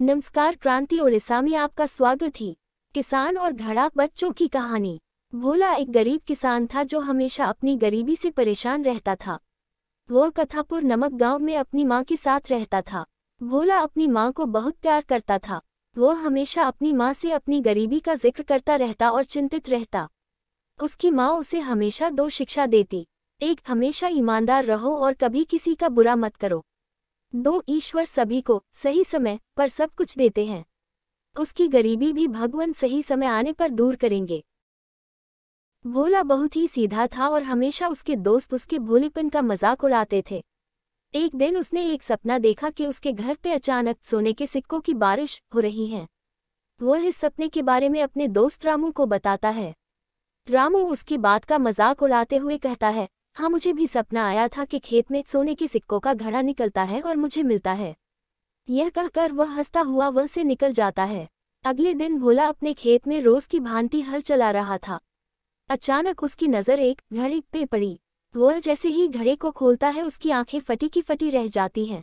नमस्कार क्रांति ओडिशा में आपका स्वागत है किसान और घड़ा बच्चों की कहानी भोला एक गरीब किसान था जो हमेशा अपनी गरीबी से परेशान रहता था वह कथापुर नमक गांव में अपनी माँ के साथ रहता था भोला अपनी माँ को बहुत प्यार करता था वह हमेशा अपनी माँ से अपनी गरीबी का जिक्र करता रहता और चिंतित रहता उसकी माँ उसे हमेशा दो शिक्षा देती एक हमेशा ईमानदार रहो और कभी किसी का बुरा मत करो दो ईश्वर सभी को सही समय पर सब कुछ देते हैं उसकी गरीबी भी भगवान सही समय आने पर दूर करेंगे भोला बहुत ही सीधा था और हमेशा उसके दोस्त उसके भोलेपन का मजाक उड़ाते थे एक दिन उसने एक सपना देखा कि उसके घर पे अचानक सोने के सिक्कों की बारिश हो रही है वह इस सपने के बारे में अपने दोस्त रामू को बताता है रामू उसकी बात का मजाक उड़ाते हुए कहता है हाँ मुझे भी सपना आया था कि खेत में सोने के सिक्कों का घड़ा निकलता है और मुझे मिलता है यह कहकर वह हंसता हुआ वह से निकल जाता है अगले दिन भोला अपने खेत में रोज की भांति हल चला रहा था अचानक उसकी नज़र एक घड़े पे पड़ी वह जैसे ही घड़े को खोलता है उसकी आंखें फटी की फटी रह जाती हैं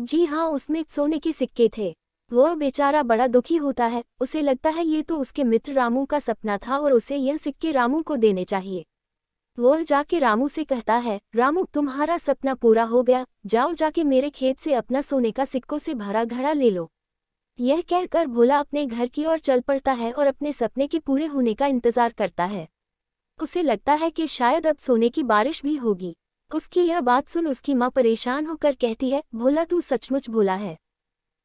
जी हाँ उसमें सोने के सिक्के थे वह बेचारा बड़ा दुखी होता है उसे लगता है ये तो उसके मित्र रामू का सपना था और उसे यह सिक्के रामू को देने चाहिए वह जाके रामू से कहता है रामू तुम्हारा सपना पूरा हो गया जाओ जाके मेरे खेत से अपना सोने का सिक्कों से भरा घड़ा ले लो यह कहकर भोला अपने घर की ओर चल पड़ता है और अपने सपने के पूरे होने का इंतजार करता है उसे लगता है कि शायद अब सोने की बारिश भी होगी उसकी यह बात सुन उसकी माँ परेशान होकर कहती है भोला तू सचमुच भोला है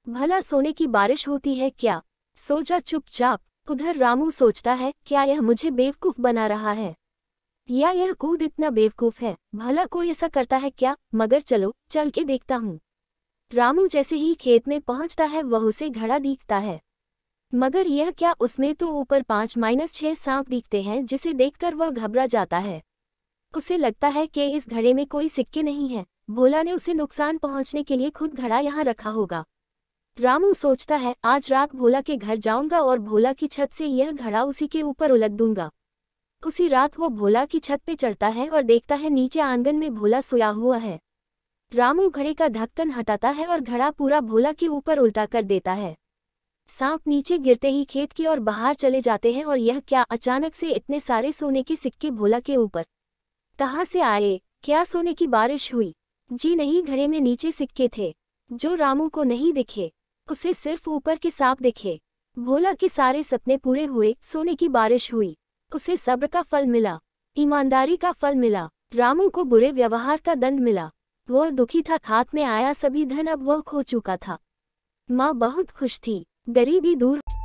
भला सोने की बारिश होती है क्या सोचा चुपचाप उधर रामू सोचता है क्या यह मुझे बेवकूफ बना रहा है या यह कूद इतना बेवकूफ है भला कोई ऐसा करता है क्या मगर चलो चल के देखता हूँ रामू जैसे ही खेत में पहुंचता है वह उसे घड़ा दिखता है मगर यह क्या उसमें तो ऊपर पाँच माइनस छह सांप दिखते हैं जिसे देखकर वह घबरा जाता है उसे लगता है कि इस घड़े में कोई सिक्के नहीं है भोला ने उसे नुकसान पहुंचने के लिए खुद घड़ा यहाँ रखा होगा रामू सोचता है आज रात भोला के घर जाऊंगा और भोला की छत से यह घड़ा उसी के ऊपर उलट दूंगा उसी रात वो भोला की छत पे चढ़ता है और देखता है नीचे आंगन में भोला सोया हुआ है रामू घड़े का ढक्कन हटाता है और घड़ा पूरा भोला के ऊपर उल्टा कर देता है सांप नीचे गिरते ही खेत की ओर बाहर चले जाते हैं और यह क्या अचानक से इतने सारे सोने के सिक्के भोला के ऊपर कहाँ से आए क्या सोने की बारिश हुई जी नहीं घड़े में नीचे सिक्के थे जो रामू को नहीं दिखे उसे सिर्फ ऊपर के सांप दिखे भोला के सारे सपने पूरे हुए सोने की बारिश हुई उसे सब्र का फल मिला ईमानदारी का फल मिला रामू को बुरे व्यवहार का दंड मिला वह दुखी था हाथ में आया सभी धन अब वह खो चुका था माँ बहुत खुश थी गरीबी दूर